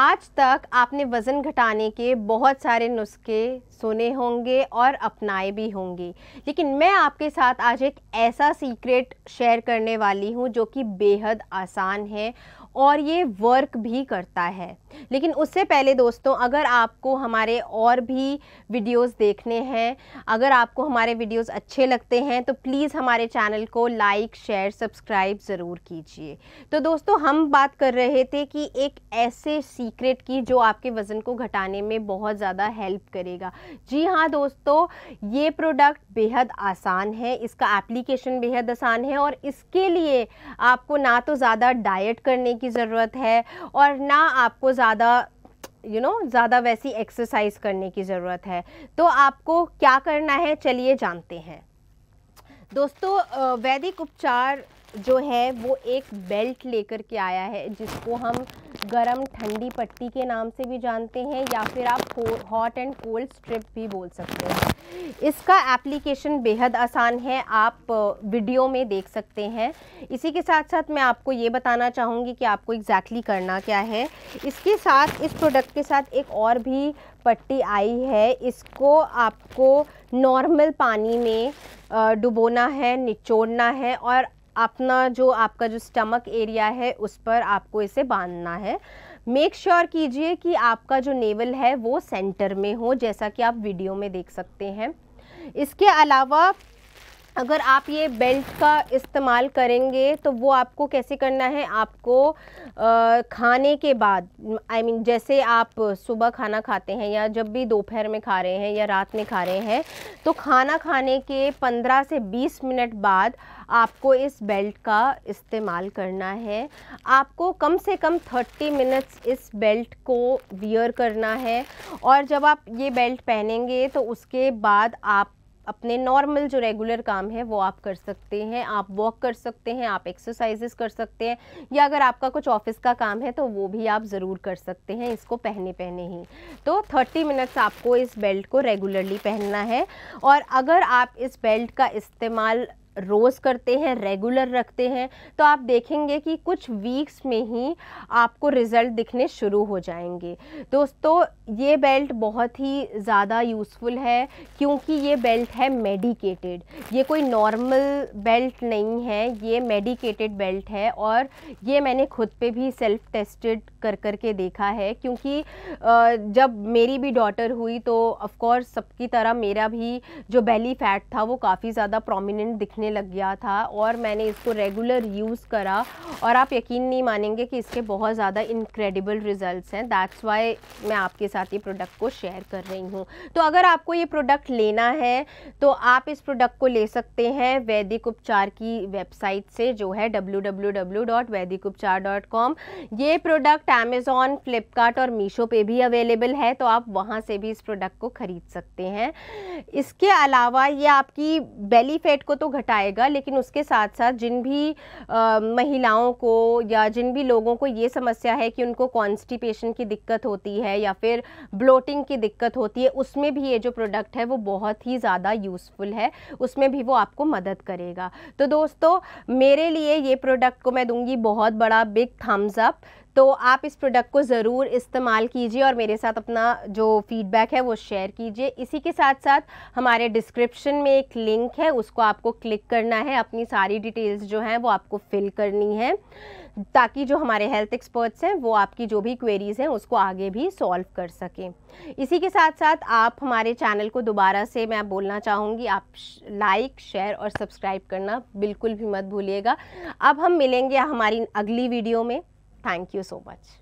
आज तक आपने वज़न घटाने के बहुत सारे नुस्खे सुने होंगे और अपनाए भी होंगे लेकिन मैं आपके साथ आज एक ऐसा सीक्रेट शेयर करने वाली हूँ जो कि बेहद आसान है और ये वर्क भी करता है लेकिन उससे पहले दोस्तों अगर आपको हमारे और भी वीडियोस देखने हैं अगर आपको हमारे वीडियोस अच्छे लगते हैं तो प्लीज़ हमारे चैनल को लाइक शेयर सब्सक्राइब ज़रूर कीजिए तो दोस्तों हम बात कर रहे थे कि एक ऐसे सीक्रेट की जो आपके वज़न को घटाने में बहुत ज़्यादा हेल्प करेगा जी हाँ दोस्तों ये प्रोडक्ट बेहद आसान है इसका एप्लीकेशन बेहद आसान है और इसके लिए आपको ना तो ज़्यादा डाइट करने की ज़रूरत है और ना आपको ज़्यादा यू नो ज़्यादा वैसी एक्सरसाइज करने की ज़रूरत है तो आपको क्या करना है चलिए जानते हैं दोस्तों वैदिक उपचार जो है वो एक बेल्ट लेकर के आया है जिसको हम गरम ठंडी पट्टी के नाम से भी जानते हैं या फिर आप हॉट एंड कोल्ड स्ट्रिप भी बोल सकते हैं इसका एप्लीकेशन बेहद आसान है आप वीडियो में देख सकते हैं इसी के साथ साथ मैं आपको ये बताना चाहूँगी कि आपको एग्जैक्टली exactly करना क्या है इसके साथ इस प्रोडक्ट के साथ एक और भी पट्टी आई है इसको आपको नॉर्मल पानी में डुबोना है निचोड़ना है और अपना जो आपका जो स्टमक एरिया है उस पर आपको इसे बांधना है मेक श्योर sure कीजिए कि आपका जो नेवल है वो सेंटर में हो जैसा कि आप वीडियो में देख सकते हैं इसके अलावा अगर आप ये बेल्ट का इस्तेमाल करेंगे तो वो आपको कैसे करना है आपको आ, खाने के बाद आई I मीन mean, जैसे आप सुबह खाना खाते हैं या जब भी दोपहर में खा रहे हैं या रात में खा रहे हैं तो खाना खाने के 15 से 20 मिनट बाद आपको इस बेल्ट का इस्तेमाल करना है आपको कम से कम 30 मिनट्स इस बेल्ट को वियर करना है और जब आप ये बेल्ट पहनेंगे तो उसके बाद आप अपने नॉर्मल जो रेगुलर काम है वो आप कर सकते हैं आप वॉक कर सकते हैं आप एक्सरसाइजेस कर सकते हैं या अगर आपका कुछ ऑफिस का काम है तो वो भी आप ज़रूर कर सकते हैं इसको पहने पहने ही तो 30 मिनट्स आपको इस बेल्ट को रेगुलरली पहनना है और अगर आप इस बेल्ट का इस्तेमाल रोज़ करते हैं रेगुलर रखते हैं तो आप देखेंगे कि कुछ वीक्स में ही आपको रिज़ल्ट दिखने शुरू हो जाएंगे दोस्तों ये बेल्ट बहुत ही ज़्यादा यूज़फुल है क्योंकि ये बेल्ट है मेडिकेटेड ये कोई नॉर्मल बेल्ट नहीं है ये मेडिकेटेड बेल्ट है और ये मैंने खुद पे भी सेल्फ़ टेस्टेड कर कर के देखा है क्योंकि जब मेरी भी डॉटर हुई तो ऑफकोर्स सबकी तरह मेरा भी जो बेली फ़ैट था वो काफ़ी ज़्यादा प्रोमिनेंट दिखने दिखने लग गया था और मैंने इसको रेगुलर यूज़ करा और आप यकीन नहीं मानेंगे कि इसके बहुत ज़्यादा इनक्रेडिबल रिजल्ट्स हैं दैट्स वाई मैं आपके साथ ये प्रोडक्ट को शेयर कर रही हूँ तो अगर आपको ये प्रोडक्ट लेना है तो आप इस प्रोडक्ट को ले सकते हैं वैदिक उपचार की वेबसाइट से जो है डब्ल्यू ये प्रोडक्ट अमेजोन फ्लिपकार्ट और मीशो पे भी अवेलेबल है तो आप वहाँ से भी इस प्रोडक्ट को ख़रीद सकते हैं इसके अलावा ये आपकी बेली फैट को तो घटा आएगा लेकिन उसके साथ साथ जिन भी आ, महिलाओं को या जिन भी लोगों को ये समस्या है कि उनको कॉन्स्टिपेशन की दिक्कत होती है या फिर ब्लोटिंग की दिक्कत होती है उसमें भी ये जो प्रोडक्ट है वो बहुत ही ज़्यादा यूज़फुल है उसमें भी वो आपको मदद करेगा तो दोस्तों मेरे लिए ये प्रोडक्ट को मैं दूंगी बहुत बड़ा बिग थम्स अप तो आप इस प्रोडक्ट को ज़रूर इस्तेमाल कीजिए और मेरे साथ अपना जो फीडबैक है वो शेयर कीजिए इसी के साथ साथ हमारे डिस्क्रिप्शन में एक लिंक है उसको आपको क्लिक करना है अपनी सारी डिटेल्स जो हैं वो आपको फिल करनी है ताकि जो हमारे हेल्थ एक्सपर्ट्स हैं वो आपकी जो भी क्वेरीज़ हैं उसको आगे भी सॉल्व कर सकें इसी के साथ साथ आप हमारे चैनल को दोबारा से मैं बोलना चाहूँगी आप लाइक शेयर और सब्सक्राइब करना बिल्कुल भी मत भूलिएगा अब हम मिलेंगे हमारी अगली वीडियो में Thank you so much.